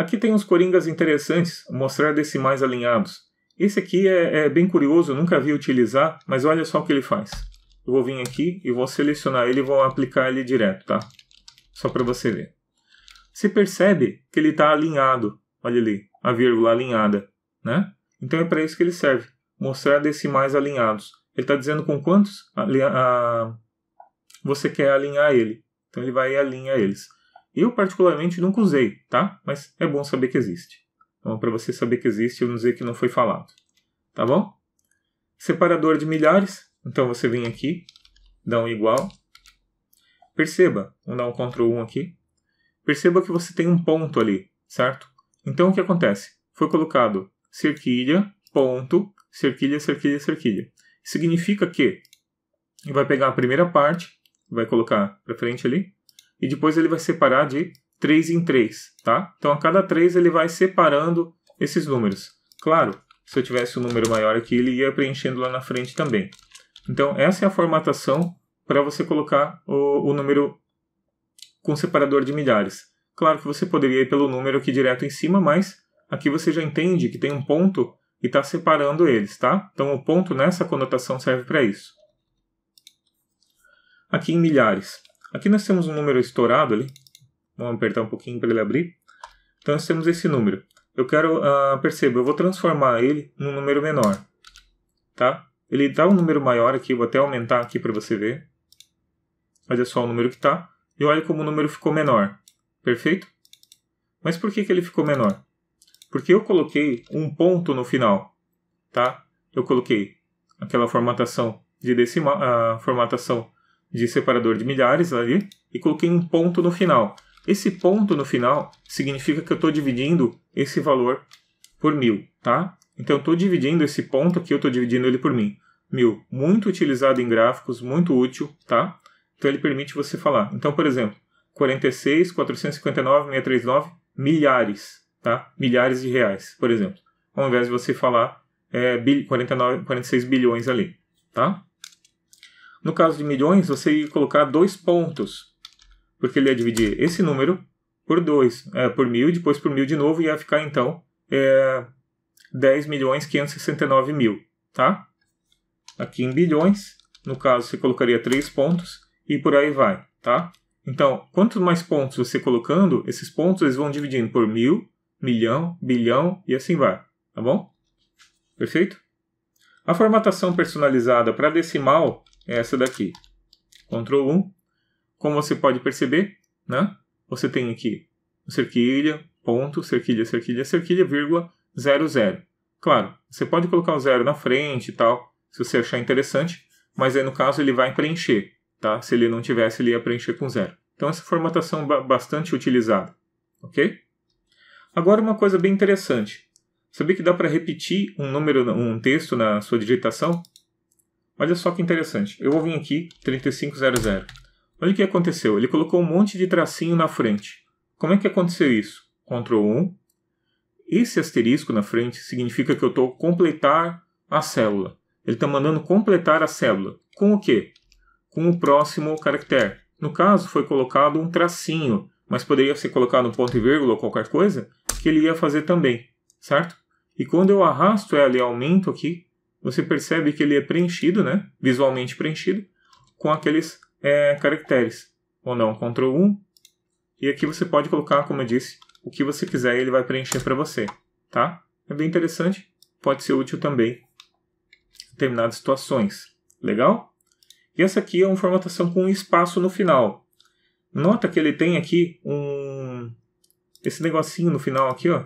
Aqui tem uns coringas interessantes, mostrar decimais alinhados. Esse aqui é, é bem curioso, nunca vi utilizar, mas olha só o que ele faz. Eu vou vir aqui e vou selecionar ele e vou aplicar ele direto, tá? Só para você ver. Você percebe que ele está alinhado, olha ali, a vírgula alinhada, né? Então é para isso que ele serve, mostrar decimais alinhados. Ele está dizendo com quantos a, a, você quer alinhar ele. Então ele vai e alinha eles. Eu, particularmente, nunca usei, tá? Mas é bom saber que existe. Então, para você saber que existe, eu não dizer que não foi falado. Tá bom? Separador de milhares. Então, você vem aqui, dá um igual. Perceba, vou dar um Ctrl 1 aqui. Perceba que você tem um ponto ali, certo? Então, o que acontece? Foi colocado cerquilha, ponto, cerquilha, cerquilha, cerquilha. Significa que Ele vai pegar a primeira parte, vai colocar para frente ali, e depois ele vai separar de 3 em 3, tá? Então a cada 3 ele vai separando esses números. Claro, se eu tivesse um número maior aqui, ele ia preenchendo lá na frente também. Então essa é a formatação para você colocar o, o número com separador de milhares. Claro que você poderia ir pelo número aqui direto em cima, mas aqui você já entende que tem um ponto e está separando eles, tá? Então o ponto nessa conotação serve para isso. Aqui em milhares. Aqui nós temos um número estourado ali. Vamos apertar um pouquinho para ele abrir. Então nós temos esse número. Eu quero, ah, perceba, eu vou transformar ele num número menor. Tá? Ele dá um número maior aqui, vou até aumentar aqui para você ver. Olha é só o número que está. E olha como o número ficou menor. Perfeito? Mas por que, que ele ficou menor? Porque eu coloquei um ponto no final. Tá? Eu coloquei aquela formatação de decimal, a ah, formatação de separador de milhares ali e coloquei um ponto no final. Esse ponto no final significa que eu estou dividindo esse valor por mil, tá? Então eu estou dividindo esse ponto aqui, eu estou dividindo ele por mil. Mil, muito utilizado em gráficos, muito útil, tá? Então ele permite você falar. Então, por exemplo, 46, 459, 639, milhares, tá? Milhares de reais, por exemplo. Ao invés de você falar é, 49, 46 bilhões ali, tá? No caso de milhões, você ia colocar dois pontos, porque ele ia dividir esse número por dois, é, por mil, e depois por mil de novo, e ia ficar então é, 10 milhões 569 mil, tá? Aqui em bilhões, no caso você colocaria três pontos e por aí vai, tá? Então, quanto mais pontos você colocando, esses pontos eles vão dividindo por mil, milhão, bilhão e assim vai, tá bom? Perfeito? A formatação personalizada para decimal é essa daqui. Ctrl 1. Como você pode perceber, né? Você tem aqui cerquilha, ponto, cerquilha, cerquilha, cerquilha, vírgula, zero, zero. Claro, você pode colocar o zero na frente e tal, se você achar interessante, mas aí no caso ele vai preencher, tá? Se ele não tivesse, ele ia preencher com zero. Então essa formatação é bastante utilizada, ok? Agora uma coisa bem interessante. Sabia que dá para repetir um número, um texto na sua digitação? Olha só que interessante. Eu vou vir aqui, 3500. Olha o que aconteceu. Ele colocou um monte de tracinho na frente. Como é que aconteceu isso? Ctrl 1. Esse asterisco na frente significa que eu estou completar a célula. Ele está mandando completar a célula. Com o quê? Com o próximo caractere. No caso, foi colocado um tracinho, mas poderia ser colocado um ponto e vírgula ou qualquer coisa, que ele ia fazer também, certo? E quando eu arrasto ela e aumento aqui, você percebe que ele é preenchido, né? Visualmente preenchido com aqueles é, caracteres. Ou não, Ctrl 1. E aqui você pode colocar, como eu disse, o que você quiser e ele vai preencher para você, tá? É bem interessante, pode ser útil também em determinadas situações. Legal? E essa aqui é uma formatação com um espaço no final. Nota que ele tem aqui um esse negocinho no final aqui, ó,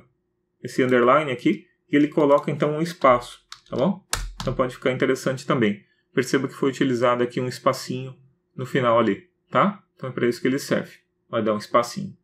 esse underline aqui, e ele coloca então um espaço, tá bom? Então pode ficar interessante também. Perceba que foi utilizado aqui um espacinho no final ali, tá? Então é para isso que ele serve. Vai dar um espacinho.